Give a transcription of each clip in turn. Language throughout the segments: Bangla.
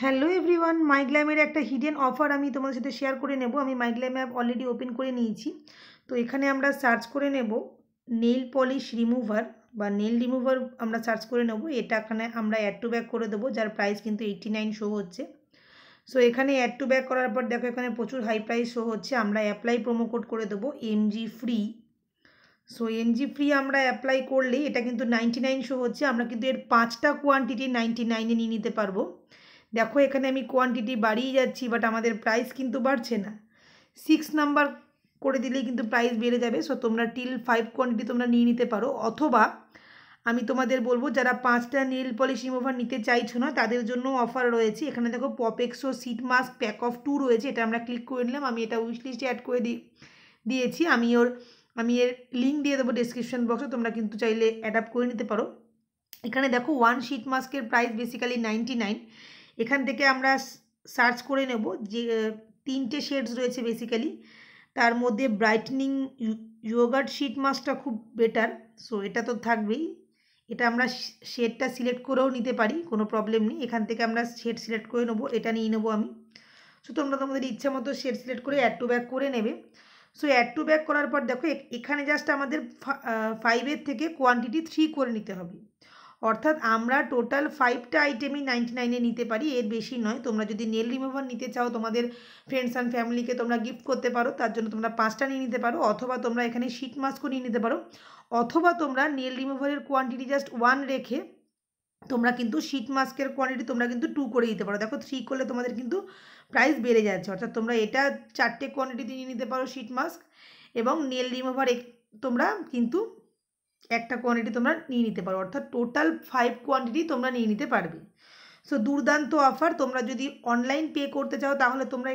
হ্যালো এভরিওয়ান গ্ল্যামের একটা হিডেন অফার আমি তোমাদের সাথে শেয়ার করে নেব আমি মাইগ্ল্যাম অ্যাপ অলরেডি ওপেন করে নিয়েছি তো এখানে আমরা সার্চ করে নেব নেইল পলিশ রিমুভার বা নেল রিমুভার আমরা সার্চ করে নেব এটা এখানে আমরা অ্যাড টু ব্যাক করে দেবো যার প্রাইস কিন্তু এইটটি নাইন শো হচ্ছে সো এখানে অ্যাড টু ব্যাক করার পর দেখো এখানে প্রচুর হাই প্রাইস শো হচ্ছে আমরা অ্যাপ্লাই প্রোমো কোড করে দেবো MG free so MG free আমরা অ্যাপ্লাই করলেই এটা কিন্তু নাইনটি নাইন শো হচ্ছে আমরা কিন্তু এর পাঁচটা কোয়ান্টিটি নাইনটি নাইনে নিয়ে নিতে পারবো দেখো এখানে আমি কোয়ান্টিটি বাড়িয়ে যাচ্ছি বাট আমাদের প্রাইস কিন্তু বাড়ছে না সিক্স নাম্বার করে দিলেই কিন্তু প্রাইস বেড়ে যাবে সো তোমরা টিল ফাইভ কোয়ান্টিটি তোমরা নিয়ে নিতে পারো অথবা আমি তোমাদের বলবো যারা পাঁচটা নীল পলিশ রিমুভার নিতে চাইছো না তাদের জন্য অফার রয়েছে এখানে দেখো পপেক্সো sheet mask pack of two রয়েছে এটা আমরা ক্লিক করে নিলাম আমি এটা উইশ লিস্টে অ্যাড করে দিই দিয়েছি আমি ওর আমি এর লিঙ্ক দিয়ে দেবো ডিসক্রিপশন বক্সে তোমরা কিন্তু চাইলে অ্যাডাপ্ট করে নিতে পারো এখানে দেখো ওয়ান শিট মাস্কের প্রাইস বেসিক্যালি নাইনটি নাইন এখান থেকে আমরা সার্চ করে নেব যে তিনটে শেডস রয়েছে বেসিক্যালি তার মধ্যে ব্রাইটনিং ইয়োগার্ট শিট মাস্কটা খুব বেটার সো এটা তো থাকবেই এটা আমরা শেডটা সিলেক্ট করেও নিতে পারি কোনো প্রবলেম নেই এখান থেকে আমরা শেড সিলেক্ট করে নেবো এটা নিয়ে নেবো আমি সো তোমরা তোমাদের ইচ্ছা মতো শেড সিলেক্ট করে অ্যাড টু ব্যাক করে নেবে সো অ্যাড টু ব্যাক করার পর দেখো এখানে জাস্ট আমাদের ফাইভের থেকে কোয়ান্টিটি থ্রি করে নিতে হবে অর্থাৎ আমরা টোটাল ফাইভটা আইটেমই নাইনটি নাইনে নিতে পারি এর বেশি নয় তোমরা যদি নেল রিমুভার নিতে চাও তোমাদের ফ্রেন্ডস অ্যান্ড ফ্যামিলিকে তোমরা গিফট করতে পারো তার জন্য তোমরা পাঁচটা নিয়ে নিতে পারো অথবা তোমরা এখানে শিট মাস্কও নিয়ে নিতে পারো অথবা তোমরা নেল রিমুভারের কোয়ান্টিটি জাস্ট ওয়ান রেখে তোমরা কিন্তু শিট মাস্কের কোয়ান্টিটি তোমরা কিন্তু টু করে দিতে পারো দেখো থ্রি করলে তোমাদের কিন্তু প্রাইস বেড়ে যাচ্ছে অর্থাৎ তোমরা এটা চারটে কোয়ান্টিটি নিয়ে নিতে পারো শিট মাস্ক এবং নেল রিমুভার তোমরা কিন্তু একটা কোয়ান্টিটি তোমরা নিয়ে নিতে পারো অর্থাৎ টোটাল ফাইভ কোয়ান্টিটি তোমরা নিয়ে নিতে পারবে সো দুর্দান্ত অফার তোমরা যদি অনলাইন পে করতে চাও তাহলে তোমরা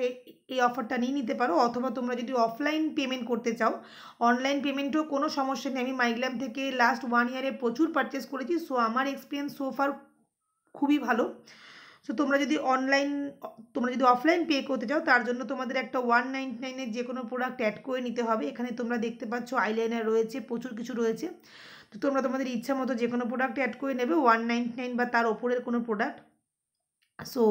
এই অফারটা নিয়ে নিতে পারো অথবা তোমরা যদি অফলাইন পেমেন্ট করতে চাও অনলাইন পেমেন্টও কোনো সমস্যা নেই আমি মাইগ্রাম থেকে লাস্ট ওয়ান ইয়ারে প্রচুর পারচেস করেছি সো আমার এক্সপিরিয়েন্স সোফার খুবই ভালো সো তোমরা যদি অনলাইন তোমরা যদি অফলাইন পে করতে চাও তার জন্য তোমাদের একটা ওয়ান নাইনটি নাইনের যে কোনো প্রোডাক্ট অ্যাড করে নিতে হবে এখানে তোমরা দেখতে পাচ্ছ আইলাইনার রয়েছে প্রচুর কিছু রয়েছে তো তোমরা তোমাদের ইচ্ছা মতো যে কোনো প্রোডাক্ট অ্যাড করে নেবে ওয়ান নাইনটি নাইন বা তার ওপরের কোনো প্রোডাক্ট সো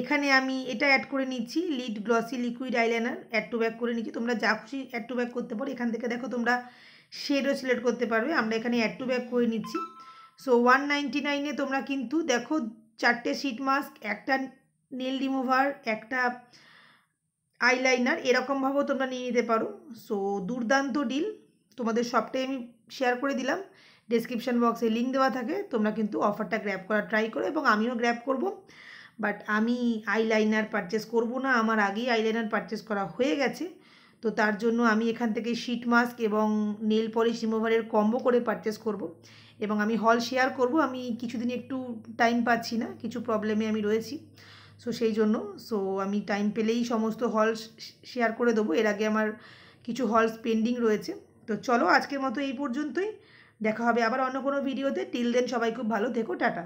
এখানে আমি এটা অ্যাড করে নিচ্ছি লিড glossy liquid eyeliner add to bag করে নিচ্ছি তোমরা যা খুশি অ্যাড টু ব্যাক করতে পারো এখান থেকে দেখো তোমরা শেডও সিলেক্ট করতে পারবে আমরা এখানে অ্যাড টু ব্যাক করে নিচ্ছি সো ওয়ান নাইনটি নাইনে তোমরা কিন্তু দেখো চারটে শিট মাস্ক একটা নেল রিমুভার একটা আইলাইনার এরকমভাবেও তোমরা নিয়ে নিতে পারো সো দুর্দান্ত ডিল তোমাদের সবটাই আমি শেয়ার করে দিলাম ডিসক্রিপশান বক্সে লিঙ্ক দেওয়া থাকে তোমরা কিন্তু অফারটা গ্র্যাপ করা ট্রাই করো এবং আমিও গ্র্যাপ করব বাট আমি আইলাইনার পারচেস করব না আমার আগেই আইলাইনার পারচেস করা হয়ে গেছে তো তার জন্য আমি এখান থেকে শিট মাস্ক এবং নেল পলিশ রিমুভারের কম্বো করে পারচেস করব। এবং আমি হল শেয়ার করব আমি কিছুদিন একটু টাইম পাচ্ছি না কিছু প্রবলেমে আমি রয়েছি সো সেই জন্য সো আমি টাইম পেলেই সমস্ত হল শেয়ার করে দেবো এর আগে আমার কিছু হলস পেন্ডিং রয়েছে তো চলো আজকের মতো এই পর্যন্তই দেখা হবে আবার অন্য কোনো ভিডিওতে টিল দেন সবাই খুব ভালো থেকো টাটা